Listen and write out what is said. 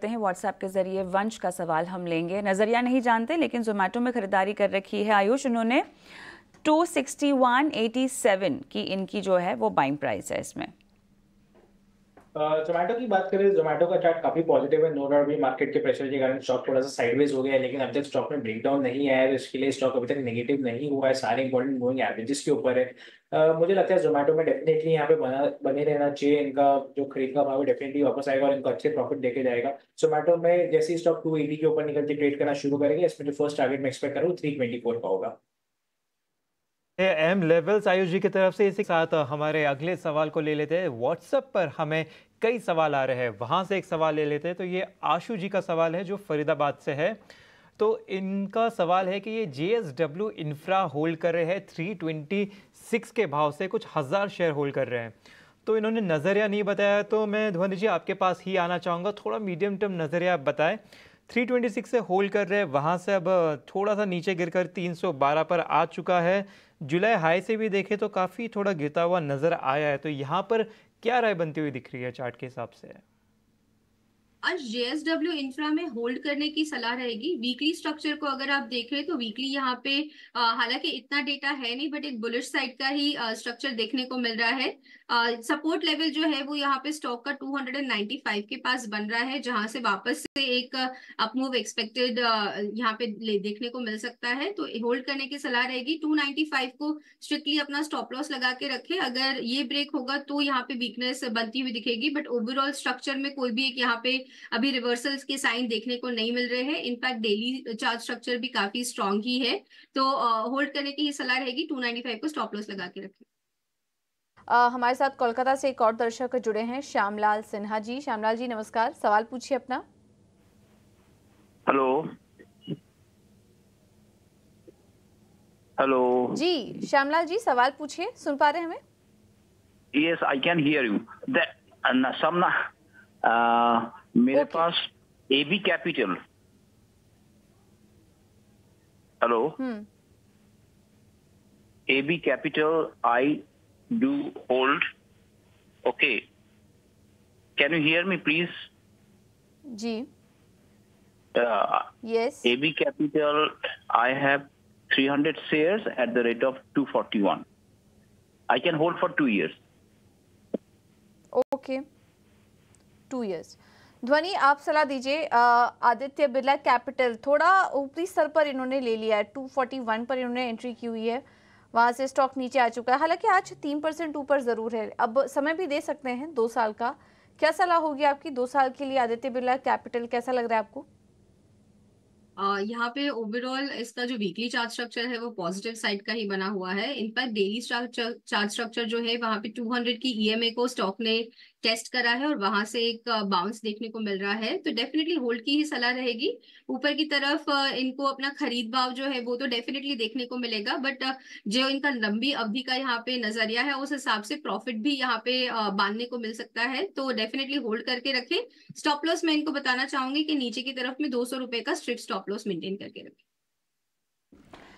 सकते हैं व्हाट्सएप के जरिए वंश का सवाल हम लेंगे नज़रिया नहीं जानते लेकिन जोमेटो में ख़रीदारी कर रखी है आयुष उन्होंने 261.87 की इनकी जो है वो बाइंग प्राइस है इसमें जोमेटो uh, की बात करें जोमेटो का चार्ट काफी पॉजिटिव है नो डाउट भी मार्केट के प्रेशर के कारण स्टॉक थोड़ा सा साइडवेज हो गया है लेकिन अब तक स्टॉक में ब्रेकडाउन नहीं आया है तो इसके लिए स्टॉक अभी तक नेगेटिव नहीं हुआ है सारे इंपॉर्टेंट मूविंग एवरेजेस के ऊपर है uh, मुझे लगता है जोमेटो में डेफिनेटली यहाँ पे बना बने रहना चाहिए इनका जो खरीद का भाव डेफिनेटली वापस आएगा और इनको अच्छे प्रॉफिट देके जाएगा जोमेटो में जैसे स्टॉक टू एटी के ऊपर निकलते ट्रेड करना शुरू करेंगे इसमें जो फर्स्ट टारगेट में एक्सपेक्ट करूँ थ्री ट्वेंटी फोर का होगा एम लेवल्स आयुष जी की तरफ से इसी साथ हमारे अगले सवाल को ले लेते हैं व्हाट्सएप पर हमें कई सवाल आ रहे हैं वहाँ से एक सवाल ले लेते हैं तो ये आशु जी का सवाल है जो फरीदाबाद से है तो इनका सवाल है कि ये J S W Infra hold कर रहे हैं थ्री ट्वेंटी सिक्स के भाव से कुछ हज़ार शेयर होल्ड कर रहे हैं तो इन्होंने नज़रिया नहीं बताया तो मैं ध्वनि जी आपके पास ही आना चाहूँगा थोड़ा मीडियम टर्म नज़रिया बताएं 326 से होल्ड कर रहे वहाँ से अब थोड़ा सा नीचे गिरकर 312 पर आ चुका है जुलाई हाई से भी देखें तो काफ़ी थोड़ा गिरता हुआ नज़र आया है तो यहाँ पर क्या राय बनती हुई दिख रही है चार्ट के हिसाब से आज जेएसडब्ल्यू इंफ्रा में होल्ड करने की सलाह रहेगी वीकली स्ट्रक्चर को अगर आप देख रहे तो वीकली यहाँ पे हालांकि इतना डेटा है नहीं बट एक बुलिश साइड का ही स्ट्रक्चर देखने को मिल रहा है सपोर्ट लेवल जो है वो यहाँ पे स्टॉक का 295 के पास बन रहा है जहां से वापस से एक अपमूव एक्सपेक्टेड यहाँ पे ले, देखने को मिल सकता है तो होल्ड करने की सलाह रहेगी टू को स्ट्रिक्टली अपना स्टॉप लॉस लगा के रखे अगर ये ब्रेक होगा तो यहाँ पे वीकनेस बनती हुई दिखेगी बट ओवरऑल स्ट्रक्चर में कोई भी एक यहाँ पे अभी रिवर्सल्स के साइन देखने को नहीं मिल रहे हैं इनफैक्ट डेली चार्ज स्ट्रक्चर भी काफी स्ट्रॉन्ग ही है तो होल्ड करने की सलाह रहेगी टू को स्टॉप लॉस लगा के रखें आ, हमारे साथ कोलकाता से एक और दर्शक जुड़े हैं श्यामलाल सिन्हा जी श्यामलाल जी नमस्कार सवाल पूछिए अपना हेलो हेलो जी श्यामलाल जी सवाल पूछिए सुन पा रहे हैं हमें yes I can hear you that मेरे okay. पास AB capital hello AB capital I do hold okay can you hear me please जी yes AB capital I have 300 shares at the rate of 241 i can hold for 2 years okay 2 years ध्वनि आप सलाह दीजिए Aditya Birla capital थोड़ा ऊपरी स्तर पर इन्होंने ले लिया है 241 पर इन्होंने एंट्री की हुई है वहाँ से स्टॉक नीचे आ चुका है हालांकि आज तीन परसेंट ऊपर ज़रूर है अब समय भी दे सकते हैं दो साल का क्या सलाह होगी आपकी दो साल के लिए आदित्य बिरला कैपिटल कैसा लग रहा है आपको यहाँ पे ओवरऑल इसका जो वीकली चार्ज स्ट्रक्चर है वो पॉजिटिव साइड का ही बना हुआ है इनफैक्ट डेली चार्ज स्ट्रक्चर जो है वहाँ पे 200 की ईएमए e को स्टॉक ने टेस्ट करा है और वहां से एक बाउंस देखने को मिल रहा है तो डेफिनेटली होल्ड की ही सलाह रहेगी ऊपर की तरफ इनको अपना खरीद भाव जो है वो तो डेफिनेटली देखने को मिलेगा बट जो इनका लंबी अवधि का यहाँ पे नजरिया है उस हिसाब से प्रॉफिट भी यहाँ पे बांधने को मिल सकता है तो डेफिनेटली होल्ड करके रखें स्टॉप लॉस मैं इनको बताना चाहूंगी कि नीचे की तरफ में दो सौ रुपए का स्ट्रिक्ट स्टॉप लॉस मेंटेन करके रखें